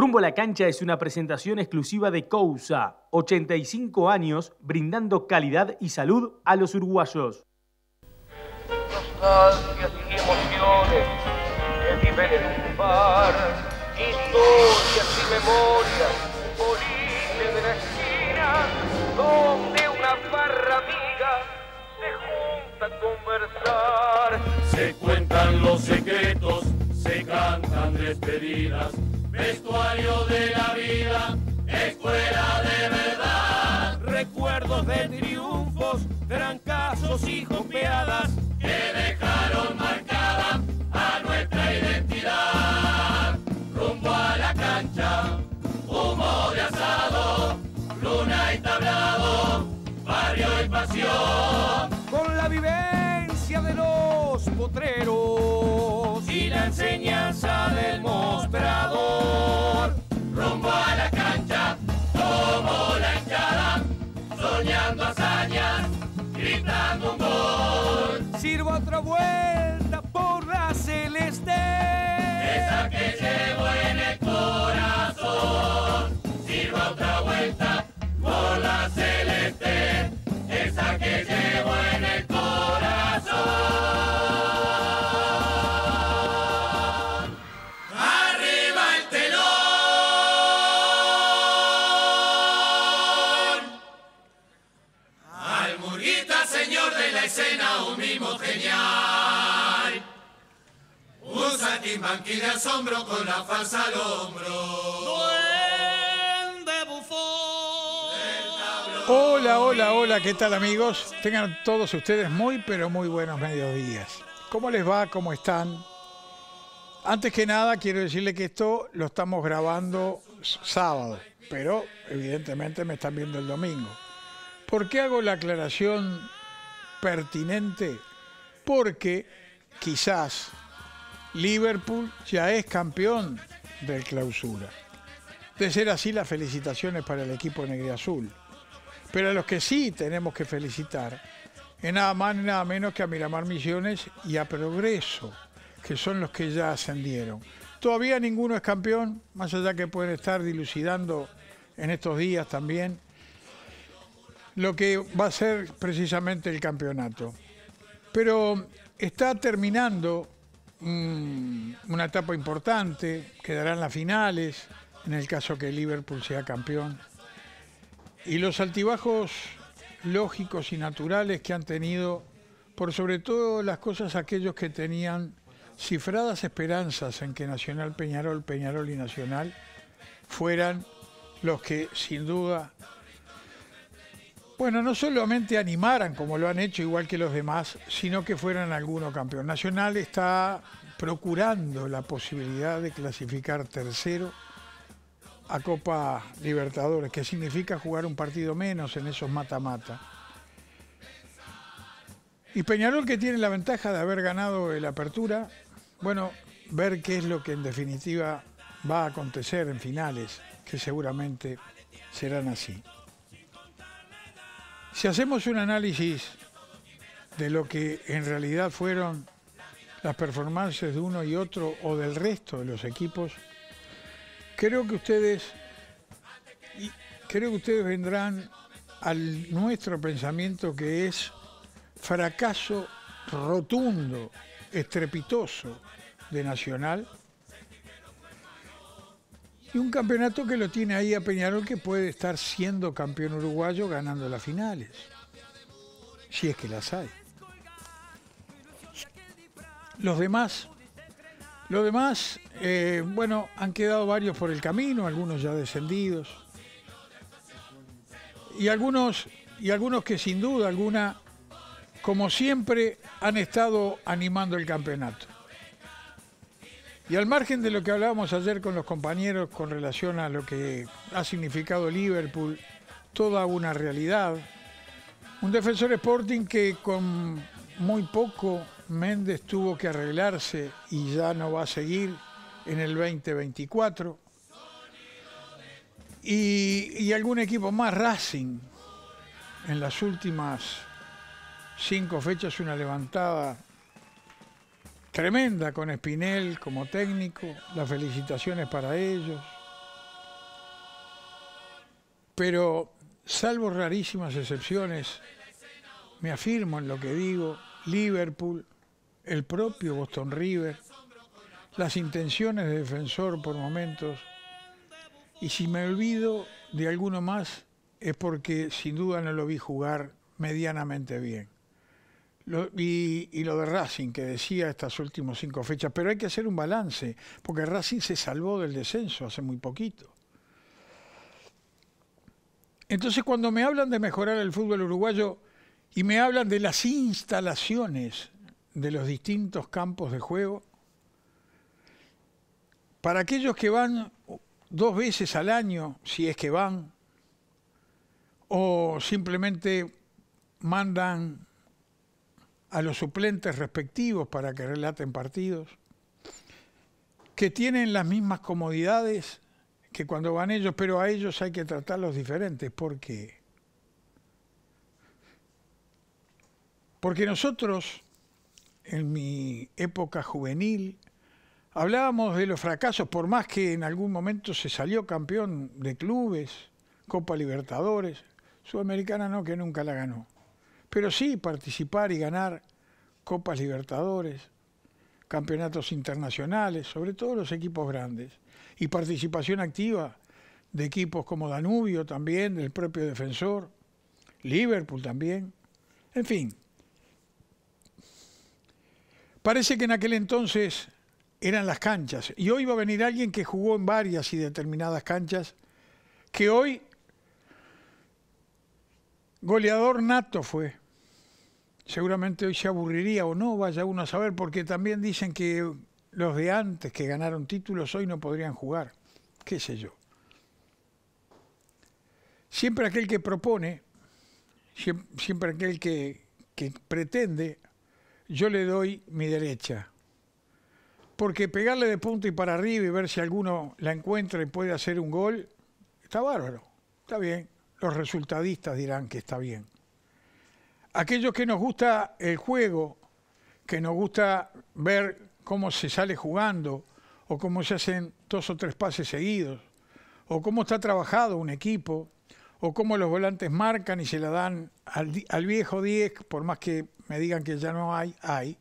Rumbo a la cancha es una presentación exclusiva de Cousa, 85 años brindando calidad y salud a los uruguayos. y y donde una barra amiga se junta a conversar. Se cuentan los secretos, se cantan despedidas vestuario de la vida, escuela de verdad. Recuerdos de triunfos, trancazos y golpeadas que dejaron marcada a nuestra identidad. Rumbo a la cancha, humo de asado, luna y tablado, barrio y pasión. Con la vivencia de los potreros y la enseñanza del mostrado llevo en el corazón. ¡Arriba el telón! Almurguita, señor de la escena, un mimo genial. Un saltimbanqui de asombro con la falsa al hombro. Hola, hola, hola, ¿qué tal amigos? Tengan todos ustedes muy, pero muy buenos mediodías. ¿Cómo les va? ¿Cómo están? Antes que nada, quiero decirle que esto lo estamos grabando sábado, pero evidentemente me están viendo el domingo. ¿Por qué hago la aclaración pertinente? Porque quizás Liverpool ya es campeón del clausura. De ser así, las felicitaciones para el equipo Azul. Pero a los que sí tenemos que felicitar es nada más y nada menos que a Miramar Misiones y a Progreso, que son los que ya ascendieron. Todavía ninguno es campeón, más allá que pueden estar dilucidando en estos días también lo que va a ser precisamente el campeonato. Pero está terminando mm, una etapa importante, quedarán las finales, en el caso que Liverpool sea campeón y los altibajos lógicos y naturales que han tenido, por sobre todo las cosas aquellos que tenían cifradas esperanzas en que Nacional Peñarol, Peñarol y Nacional fueran los que sin duda, bueno, no solamente animaran como lo han hecho igual que los demás, sino que fueran alguno campeón. Nacional está procurando la posibilidad de clasificar tercero a Copa Libertadores, que significa jugar un partido menos en esos mata-mata. Y Peñarol que tiene la ventaja de haber ganado el apertura, bueno, ver qué es lo que en definitiva va a acontecer en finales, que seguramente serán así. Si hacemos un análisis de lo que en realidad fueron las performances de uno y otro o del resto de los equipos, creo que ustedes, creo que ustedes vendrán al nuestro pensamiento que es fracaso rotundo, estrepitoso de Nacional. Y un campeonato que lo tiene ahí a Peñarol que puede estar siendo campeón uruguayo ganando las finales. Si es que las hay. Los demás lo demás, eh, bueno, han quedado varios por el camino, algunos ya descendidos. Y algunos, y algunos que sin duda alguna, como siempre, han estado animando el campeonato. Y al margen de lo que hablábamos ayer con los compañeros con relación a lo que ha significado Liverpool, toda una realidad, un defensor Sporting que con muy poco Méndez tuvo que arreglarse y ya no va a seguir en el 2024. Y, algún equipo más, Racing, en las últimas cinco fechas una levantada tremenda con Espinel como técnico, las felicitaciones para ellos. Pero salvo rarísimas excepciones, me afirmo en lo que digo, Liverpool, el propio Boston River, las intenciones de defensor por momentos, y si me olvido de alguno más es porque sin duda no lo vi jugar medianamente bien. y, y, lo de Racing, que decía estas últimas cinco fechas, pero hay que hacer un balance, porque Racing se salvó del descenso hace muy poquito. Entonces cuando me hablan de mejorar el fútbol uruguayo y me hablan de las instalaciones, de los distintos campos de juego. Para aquellos que van dos veces al año, si es que van, o simplemente mandan a los suplentes respectivos para que relaten partidos, que tienen las mismas comodidades que cuando van ellos, pero a ellos hay que tratarlos diferentes. ¿Por qué? Porque nosotros en mi época juvenil, hablábamos de los fracasos, por más que en algún momento se salió campeón de clubes, Copa Libertadores, Sudamericana no, que nunca la ganó. Pero sí participar y ganar Copas Libertadores, campeonatos internacionales, sobre todo los equipos grandes, y participación activa de equipos como Danubio también, del propio defensor, Liverpool también, en fin, Parece que en aquel entonces eran las canchas y hoy va a venir alguien que jugó en varias y determinadas canchas, que hoy goleador nato fue. Seguramente hoy se aburriría o no, vaya uno a saber, porque también dicen que los de antes que ganaron títulos hoy no podrían jugar, qué sé yo. Siempre aquel que propone, siempre aquel que, que pretende yo le doy mi derecha. Porque pegarle de punto y para arriba y ver si alguno la encuentra y puede hacer un gol, está bárbaro, está bien. Los resultadistas dirán que está bien. Aquellos que nos gusta el juego, que nos gusta ver cómo se sale jugando, o cómo se hacen dos o tres pases seguidos, o cómo está trabajado un equipo, o cómo los volantes marcan y se la dan al, viejo 10, por más que me digan que ya no hay, hay.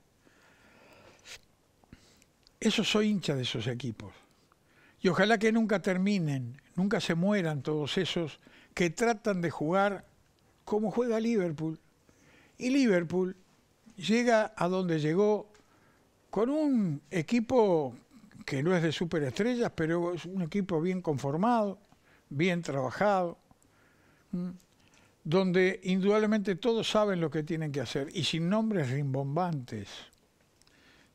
Eso soy hincha de esos equipos. Y ojalá que nunca terminen, nunca se mueran todos esos que tratan de jugar como juega Liverpool. Y Liverpool llega a donde llegó con un equipo que no es de superestrellas, pero es un equipo bien conformado, bien trabajado, Mm. donde indudablemente todos saben lo que tienen que hacer y sin nombres rimbombantes,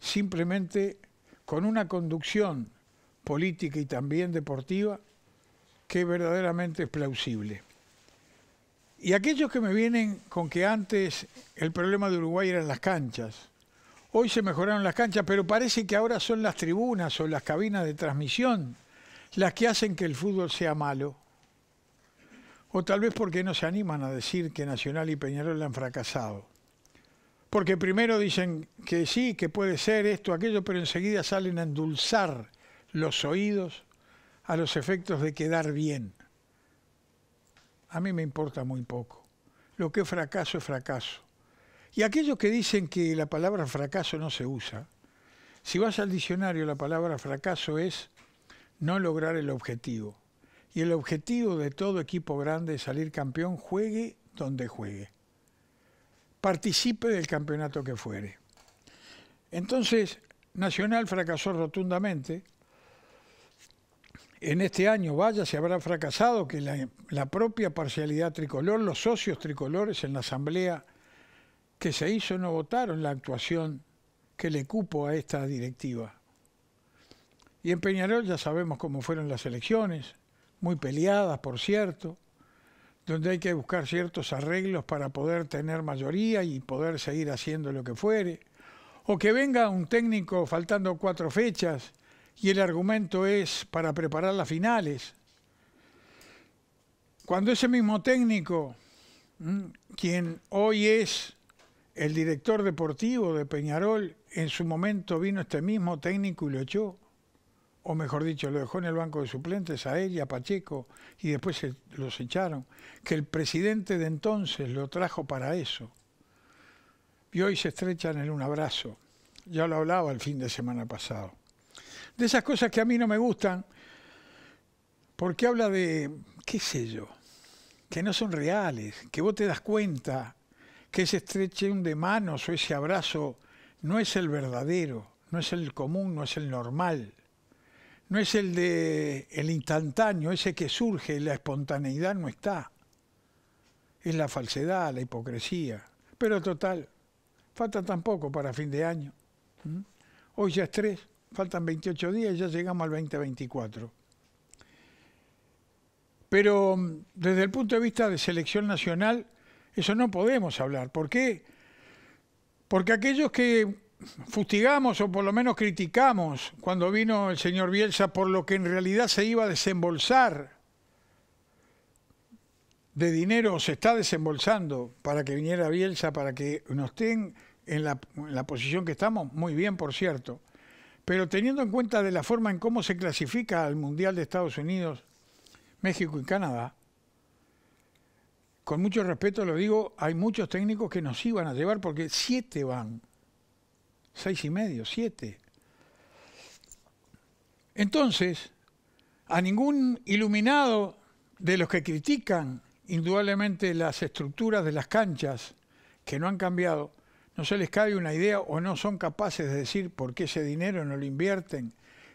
simplemente con una conducción política y también deportiva que verdaderamente es plausible. Y aquellos que me vienen con que antes el problema de Uruguay eran las canchas, hoy se mejoraron las canchas, pero parece que ahora son las tribunas o las cabinas de transmisión las que hacen que el fútbol sea malo. O tal vez porque no se animan a decir que Nacional y Peñarol han fracasado. Porque primero dicen que sí, que puede ser esto, aquello, pero enseguida salen a endulzar los oídos a los efectos de quedar bien. A mí me importa muy poco. Lo que es fracaso es fracaso. Y aquellos que dicen que la palabra fracaso no se usa, si vas al diccionario la palabra fracaso es no lograr el objetivo. Y el objetivo de todo equipo grande es salir campeón, juegue donde juegue. Participe del campeonato que fuere. Entonces, Nacional fracasó rotundamente. En este año, vaya, se habrá fracasado que la, propia parcialidad tricolor, los socios tricolores en la asamblea que se hizo no votaron la actuación que le cupo a esta directiva. Y en Peñarol ya sabemos cómo fueron las elecciones, muy peleadas, por cierto, donde hay que buscar ciertos arreglos para poder tener mayoría y poder seguir haciendo lo que fuere, o que venga un técnico faltando cuatro fechas y el argumento es para preparar las finales. Cuando ese mismo técnico, quien hoy es el director deportivo de Peñarol, en su momento vino este mismo técnico y lo echó o mejor dicho, lo dejó en el banco de suplentes a él y a Pacheco, y después se los echaron, que el presidente de entonces lo trajo para eso. Y hoy se estrechan en un abrazo. Ya lo hablaba el fin de semana pasado. De esas cosas que a mí no me gustan, porque habla de, qué sé yo, que no son reales, que vos te das cuenta que ese estreche de manos o ese abrazo no es el verdadero, no es el común, no es el normal no es el de el instantáneo, ese que surge, la espontaneidad no está. Es la falsedad, la hipocresía. Pero total, falta tampoco para fin de año. ¿Mm? Hoy ya es tres, faltan 28 días y ya llegamos al 2024. Pero mm, desde el punto de vista de selección nacional, eso no podemos hablar. ¿Por qué? Porque aquellos que fustigamos o por lo menos criticamos cuando vino el señor Bielsa por lo que en realidad se iba a desembolsar de dinero, se está desembolsando para que viniera Bielsa, para que nos estén en la, en la posición que estamos, muy bien por cierto, pero teniendo en cuenta de la forma en cómo se clasifica al Mundial de Estados Unidos, México y Canadá, con mucho respeto lo digo, hay muchos técnicos que nos iban a llevar porque siete van seis y medio, siete. Entonces, a ningún iluminado de los que critican indudablemente las estructuras de las canchas que no han cambiado, no se les cabe una idea o no son capaces de decir por qué ese dinero no lo invierten.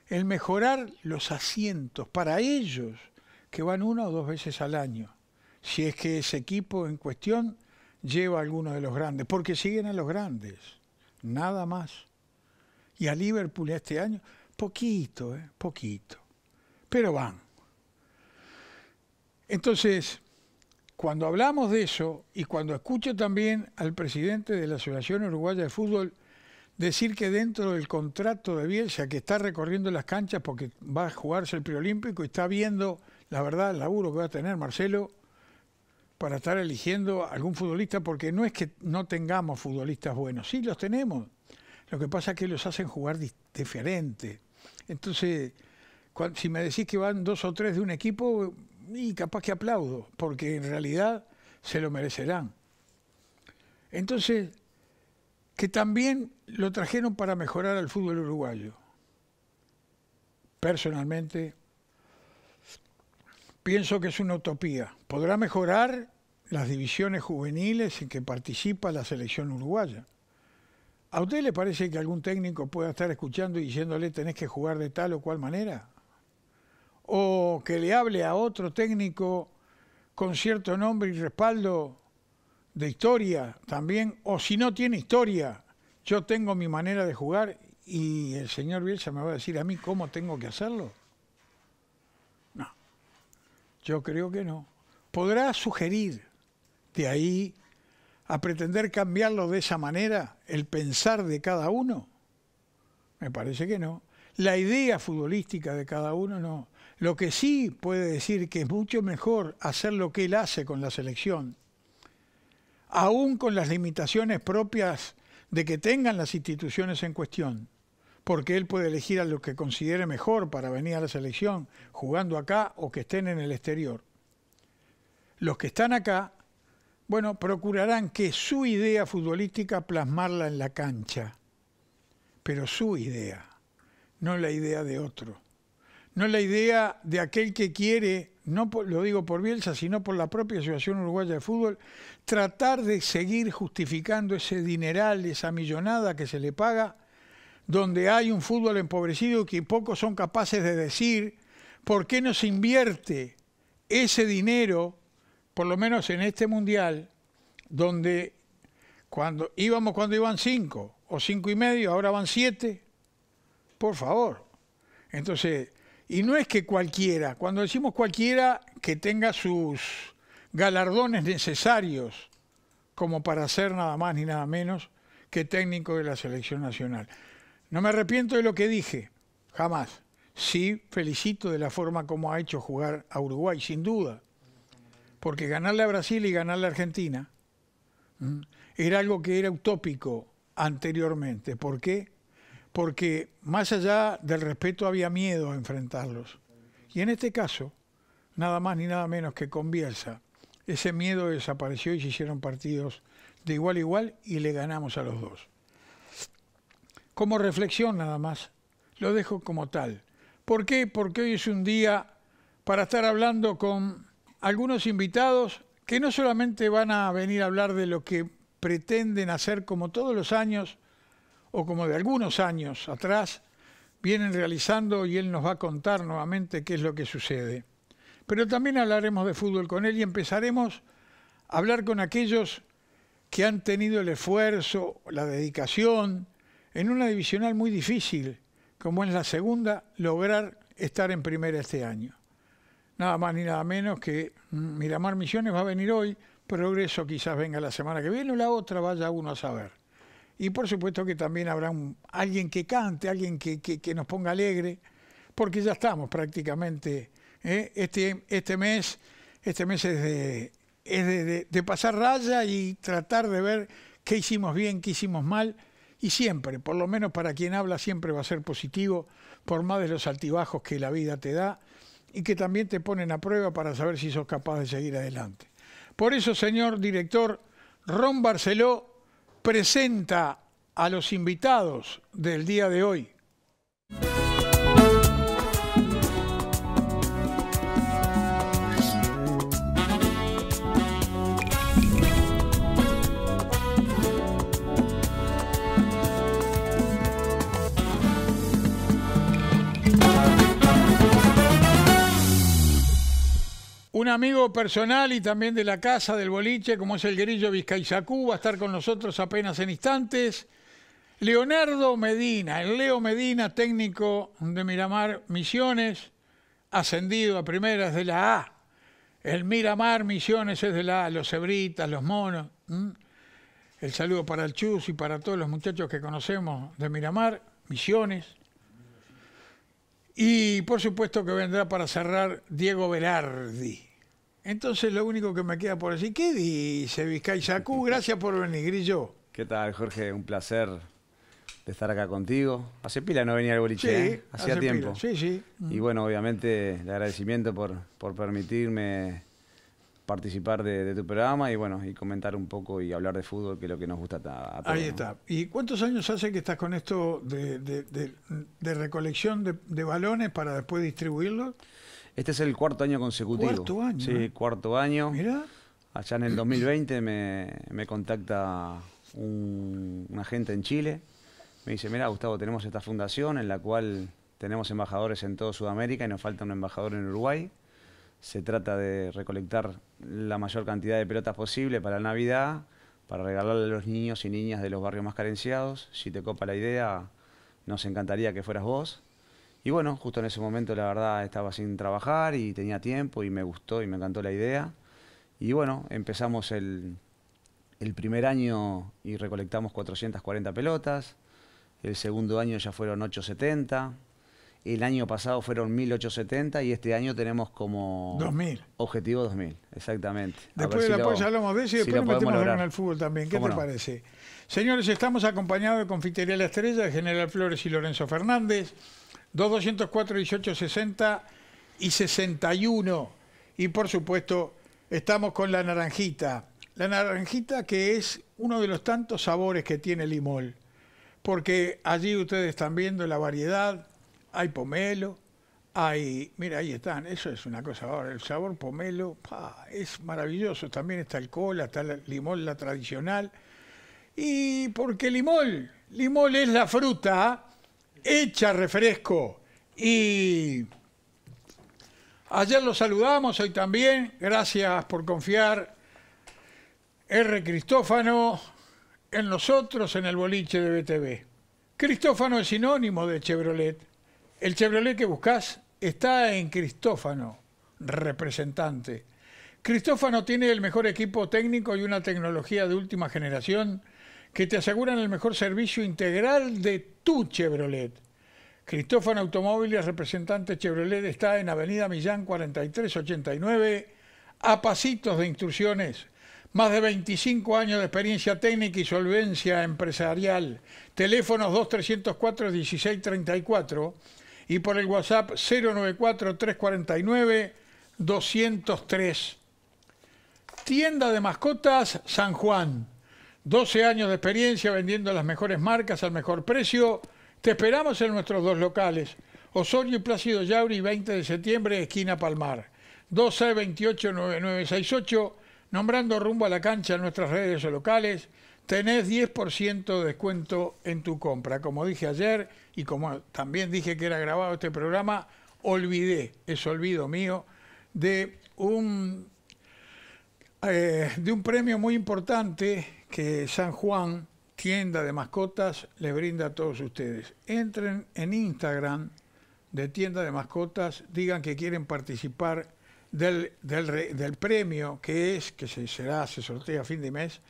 El mejorar los asientos para ellos que van una o dos veces al año, si es que ese equipo en cuestión lleva a alguno de los grandes, porque siguen a los grandes nada más. Y a Liverpool este año, poquito, ¿eh? poquito. Pero van. Entonces, cuando hablamos de eso y cuando escucho también al presidente de la Asociación Uruguaya de Fútbol decir que dentro del contrato de Bielsa, que está recorriendo las canchas porque va a jugarse el preolímpico y está viendo, la verdad, el laburo que va a tener Marcelo, para estar eligiendo algún futbolista, porque no es que no tengamos futbolistas buenos, sí los tenemos. Lo que pasa es que los hacen jugar diferente. Entonces, si me decís que van dos o tres de un equipo, y capaz que aplaudo, porque en realidad se lo merecerán. Entonces, que también lo trajeron para mejorar al fútbol uruguayo. Personalmente, pienso que es una utopía. Podrá mejorar las divisiones juveniles en que participa la selección uruguaya. ¿A usted le parece que algún técnico pueda estar escuchando y diciéndole tenés que jugar de tal o cual manera? ¿O que le hable a otro técnico con cierto nombre y respaldo de historia también? ¿O si no tiene historia, yo tengo mi manera de jugar y el señor Bielsa me va a decir a mí cómo tengo que hacerlo? Yo creo que no. Podrá sugerir, de ahí a pretender cambiarlo de esa manera, el pensar de cada uno. Me parece que no. La idea futbolística de cada uno no. Lo que sí puede decir que es mucho mejor hacer lo que él hace con la selección, aún con las limitaciones propias de que tengan las instituciones en cuestión porque él puede elegir a lo que considere mejor para venir a la selección, jugando acá o que estén en el exterior. Los que están acá, bueno, procurarán que su idea futbolística plasmarla en la cancha, pero su idea, no la idea de otro, no la idea de aquel que quiere, no lo digo por Bielsa, sino por la propia Asociación Uruguaya de Fútbol, tratar de seguir justificando ese dineral, esa millonada que se le paga donde hay un fútbol empobrecido que pocos son capaces de decir por qué no se invierte ese dinero, por lo menos en este mundial, donde cuando íbamos cuando iban cinco o cinco y medio, ahora van siete, por favor. Entonces, y no es que cualquiera, cuando decimos cualquiera, que tenga sus galardones necesarios como para ser nada más ni nada menos que técnico de la selección nacional. No me arrepiento de lo que dije, jamás. Sí, felicito de la forma como ha hecho jugar a Uruguay, sin duda. Porque ganarle a Brasil y ganarle a Argentina era algo que era utópico anteriormente. ¿Por qué? Porque más allá del respeto había miedo a enfrentarlos. Y en este caso, nada más ni nada menos que con Bielsa, ese miedo desapareció y se hicieron partidos de igual a igual y le ganamos a los dos como reflexión nada más. Lo dejo como tal. ¿Por qué? Porque hoy es un día para estar hablando con algunos invitados que no solamente van a venir a hablar de lo que pretenden hacer como todos los años o como de algunos años atrás vienen realizando y él nos va a contar nuevamente qué es lo que sucede. Pero también hablaremos de fútbol con él y empezaremos a hablar con aquellos que han tenido el esfuerzo, la dedicación, en una divisional muy difícil, como es la segunda, lograr estar en primera este año. Nada más ni nada menos que mm, Miramar Misiones va a venir hoy, Progreso quizás venga la semana que viene o la otra, vaya uno a saber. Y por supuesto que también habrá alguien que cante, alguien que, nos ponga alegre, porque ya estamos prácticamente. ¿eh? Este, este, mes, este mes es de pasar raya y tratar de ver qué hicimos bien, qué hicimos mal y siempre, por lo menos para quien habla, siempre va a ser positivo, por más de los altibajos que la vida te da y que también te ponen a prueba para saber si sos capaz de seguir adelante. Por eso, señor director, Ron Barceló presenta a los invitados del día de hoy. Un amigo personal y también de la casa del boliche, como es el grillo Vizcaizacú, va a estar con nosotros apenas en instantes. Leonardo Medina, el Leo Medina, técnico de Miramar Misiones, ascendido a primera, es de la A. El Miramar Misiones es de la A, los cebritas, los monos. El saludo para el Chus y para todos los muchachos que conocemos de Miramar, Misiones. Y por supuesto que vendrá para cerrar Diego Velardi. Entonces lo único que me queda por decir, ¿qué dice Vizcay Sacú? Gracias por venir, Grillo. ¿Qué tal, Jorge? Un placer de estar acá contigo. Hace pila no venía al boliche, sí, ¿eh? hacía tiempo. Sí, sí. Y mm. bueno, obviamente el agradecimiento por, por permitirme participar de, tu programa y bueno, y comentar un poco y hablar de fútbol, que es lo que nos gusta a, todos. Ahí está. ¿Y cuántos años hace que estás con esto de, de recolección de, balones para después distribuirlos? Este es el cuarto año consecutivo. Cuarto año. Sí, eh. cuarto año. Mira. Allá en el 2020 me, contacta un, gente agente en Chile. Me dice, mira, Gustavo, tenemos esta fundación en la cual tenemos embajadores en toda Sudamérica y nos falta un embajador en Uruguay. Se trata de recolectar la mayor cantidad de pelotas posible para Navidad, para regalarle a los niños y niñas de los barrios más carenciados. Si te copa la idea, nos encantaría que fueras vos. Y bueno, justo en ese momento la verdad estaba sin trabajar y tenía tiempo y me gustó y me encantó la idea. Y bueno, empezamos el, primer año y recolectamos 440 pelotas. El segundo año ya fueron 870. El año pasado fueron 1870 y este año tenemos como 2000. objetivo 2000, exactamente. Después de hablamos de eso y después metemos en el fútbol también. ¿Qué te parece? Señores, estamos acompañados de Confitería La Estrella, General Flores y Lorenzo Fernández. 2204 60 y 61. Y por supuesto, estamos con la naranjita. La naranjita que es uno de los tantos sabores que tiene Limol. Porque allí ustedes están viendo la variedad. Hay pomelo, hay... Mira, ahí están. Eso es una cosa ahora. El sabor pomelo es maravilloso. También está el cola, está el limón, la tradicional. Y porque Limol, Limol es la fruta hecha refresco. Y ayer lo saludamos, hoy también. Gracias por confiar, R. Cristófano, en nosotros en el boliche de BTV. Cristófano es sinónimo de Chevrolet. El Chevrolet que buscas está en Cristófano, representante. Cristófano tiene el mejor equipo técnico y una tecnología de última generación que te aseguran el mejor servicio integral de tu Chevrolet. Cristófano Automóviles, representante Chevrolet, está en Avenida Millán 4389, a pasitos de instrucciones. Más de 25 años de experiencia técnica y solvencia empresarial. Teléfonos 2304-1634 y por el WhatsApp 094-349-203. Tienda de mascotas San Juan 12 años de experiencia vendiendo las mejores marcas al mejor precio. Te esperamos en nuestros dos locales, Osorio y Plácido Yauri, 20 de septiembre, esquina Palmar. 12 28 9968 nombrando rumbo a la cancha en nuestras redes locales, tenés 10% de descuento en tu compra. Como dije ayer y como también dije que era grabado este programa, olvidé, es olvido mío, de un, eh, de un premio muy importante que San Juan, tienda de mascotas, le brinda a todos ustedes. Entren en Instagram de tienda de mascotas, digan que quieren participar del, premio que es, que se, será, se sortea a fin de mes,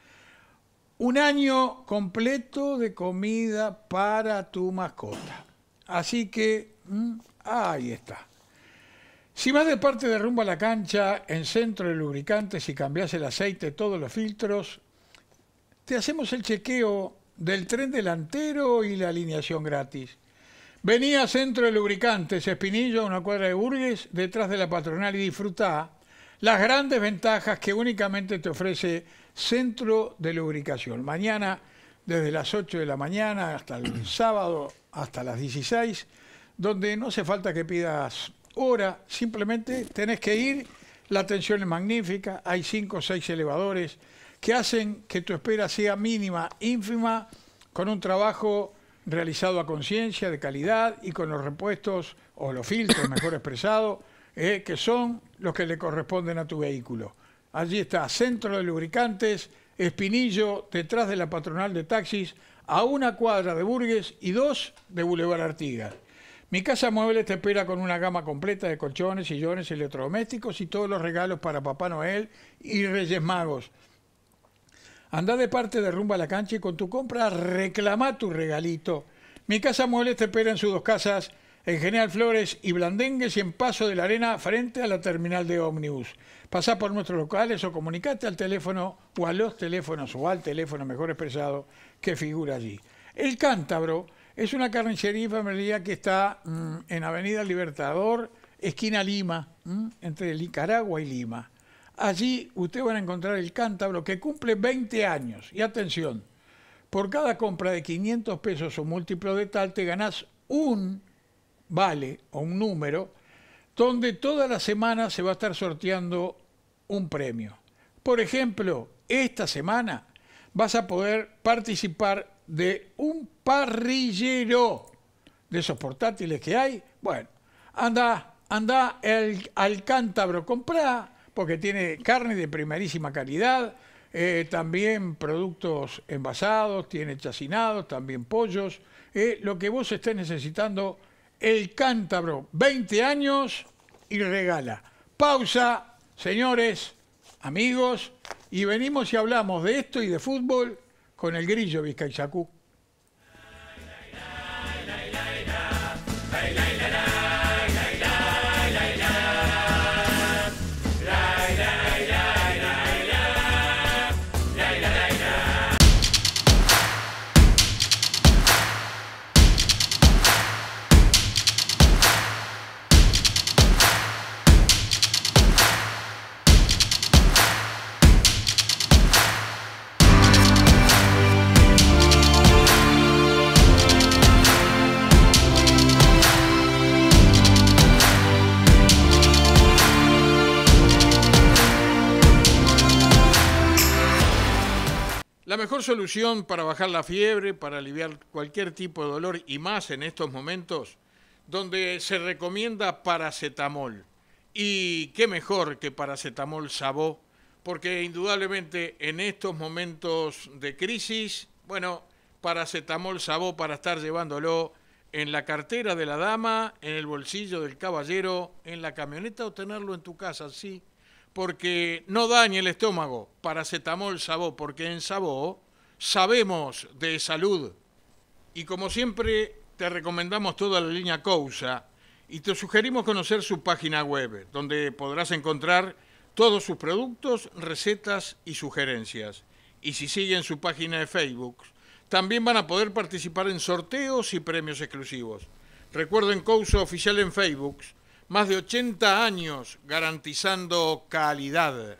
un año completo de comida para tu mascota. Así que mm, ahí está. Si más de parte de rumbo a la Cancha en Centro de Lubricantes y cambias el aceite, todos los filtros, te hacemos el chequeo del tren delantero y la alineación gratis. Venía Centro de Lubricantes, Espinillo, una cuadra de Burgues, detrás de la patronal y disfruta las grandes ventajas que únicamente te ofrece Centro de Lubricación. Mañana, desde las 8 de la mañana hasta el sábado, hasta las 16, donde no hace falta que pidas hora, simplemente tenés que ir, la atención es magnífica, hay 5 o 6 elevadores, que hacen que tu espera sea mínima, ínfima, con un trabajo realizado a conciencia, de calidad y con los repuestos o los filtros, mejor expresado, eh, que son los que le corresponden a tu vehículo. Allí está, Centro de Lubricantes, Espinillo, detrás de la patronal de taxis, a una cuadra de Burgues y dos de Boulevard Artigas. Mi casa mueble te espera con una gama completa de colchones, sillones, electrodomésticos y todos los regalos para Papá Noel y Reyes Magos. Anda de parte de Rumba a la Cancha y con tu compra reclama tu regalito. Mi Casa Muebles te espera en sus dos casas, en General Flores y Blandengues y en Paso de la Arena frente a la terminal de ómnibus. Pasá por nuestros locales o comunicate al teléfono o a los teléfonos o al teléfono mejor expresado que figura allí. El Cántabro es una carnicería y que está mm, en Avenida Libertador, esquina Lima, mm, entre Nicaragua y Lima. Allí usted van a encontrar el cántabro que cumple 20 años. Y atención, por cada compra de 500 pesos o múltiplo de tal, te ganás un vale o un número donde toda la semana se va a estar sorteando un premio. Por ejemplo, esta semana vas a poder participar de un parrillero de esos portátiles que hay. Bueno, anda, anda el, al cántabro, comprá porque tiene carne de primerísima calidad, eh, también productos envasados, tiene chacinados, también pollos. Eh, lo que vos estés necesitando, el cántabro, 20 años y regala. Pausa, señores, amigos, y venimos y hablamos de esto y de fútbol con el grillo Vizcayzacú. La mejor solución para bajar la fiebre, para aliviar cualquier tipo de dolor y más en estos momentos donde se recomienda paracetamol. Y qué mejor que paracetamol sabó, porque indudablemente en estos momentos de crisis, bueno, paracetamol sabó para estar llevándolo en la cartera de la dama, en el bolsillo del caballero, en la camioneta o tenerlo en tu casa, sí, porque no dañe el estómago. Paracetamol Sabó, porque en Sabó sabemos de salud. Y como siempre, te recomendamos toda la línea Cousa y te sugerimos conocer su página web, donde podrás encontrar todos sus productos, recetas y sugerencias. Y si siguen su página de Facebook, también van a poder participar en sorteos y premios exclusivos. Recuerden Cousa Oficial en Facebook más de 80 años garantizando calidad.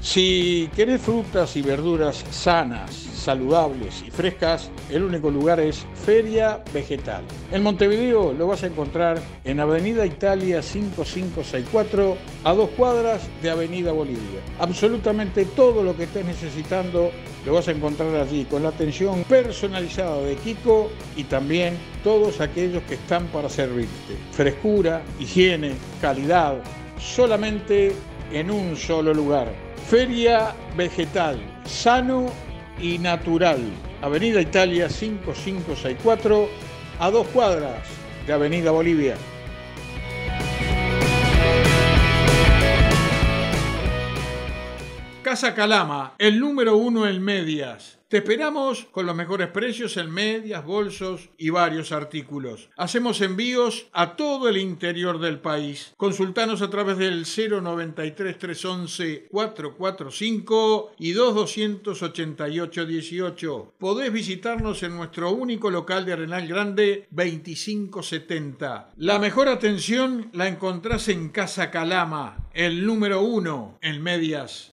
Si querés frutas y verduras sanas, saludables y frescas, el único lugar es Feria Vegetal. En Montevideo lo vas a encontrar en Avenida Italia 5564, a dos cuadras de Avenida Bolivia. Absolutamente todo lo que estés necesitando lo vas a encontrar allí, con la atención personalizada de Kiko y también todos aquellos que están para servirte. Frescura, higiene, calidad, solamente en un solo lugar. Feria Vegetal, sano y natural. Avenida Italia 5564, a dos cuadras de Avenida Bolivia. Casa Calama, el número uno en medias te esperamos con los mejores precios en medias, bolsos y varios artículos. Hacemos envíos a todo el interior del país. Consultanos a través del 093 311 445 y 2288 18. Podés visitarnos en nuestro único local de Arenal Grande 2570. La mejor atención la encontrás en Casa Calama, el número uno en medias.